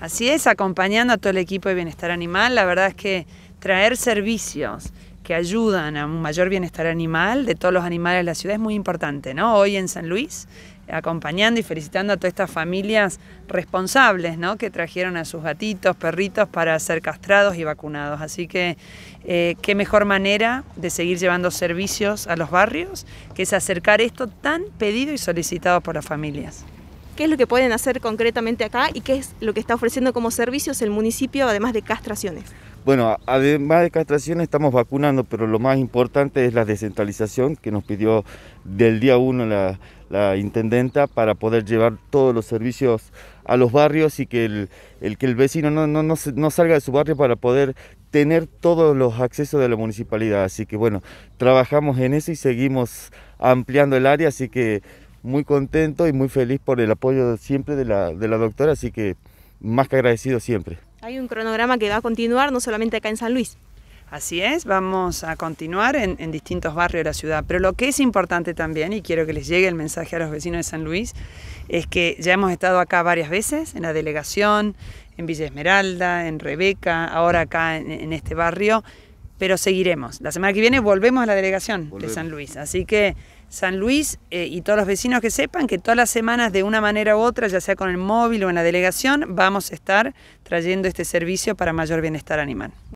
Así es, acompañando a todo el equipo de bienestar animal, la verdad es que traer servicios que ayudan a un mayor bienestar animal de todos los animales de la ciudad es muy importante, ¿no? Hoy en San Luis, acompañando y felicitando a todas estas familias responsables, ¿no? Que trajeron a sus gatitos, perritos para ser castrados y vacunados. Así que, eh, qué mejor manera de seguir llevando servicios a los barrios que es acercar esto tan pedido y solicitado por las familias qué es lo que pueden hacer concretamente acá y qué es lo que está ofreciendo como servicios el municipio, además de castraciones. Bueno, además de castraciones estamos vacunando, pero lo más importante es la descentralización que nos pidió del día 1 la, intendenta para poder llevar todos los servicios a los barrios y que el, que el vecino no, no, salga de su barrio para poder tener todos los accesos de la municipalidad. Así que bueno, trabajamos en eso y seguimos ampliando el área, así que muy contento y muy feliz por el apoyo siempre de la, de la doctora, así que más que agradecido siempre. Hay un cronograma que va a continuar no solamente acá en San Luis. Así es, vamos a continuar en, distintos barrios de la ciudad. Pero lo que es importante también, y quiero que les llegue el mensaje a los vecinos de San Luis, es que ya hemos estado acá varias veces, en la delegación, en Villa Esmeralda, en Rebeca, ahora acá en este barrio, pero seguiremos. La semana que viene volvemos a la delegación de San Luis. Así que San Luis eh, y todos los vecinos que sepan que todas las semanas de una manera u otra, ya sea con el móvil o en la delegación, vamos a estar trayendo este servicio para mayor bienestar animal.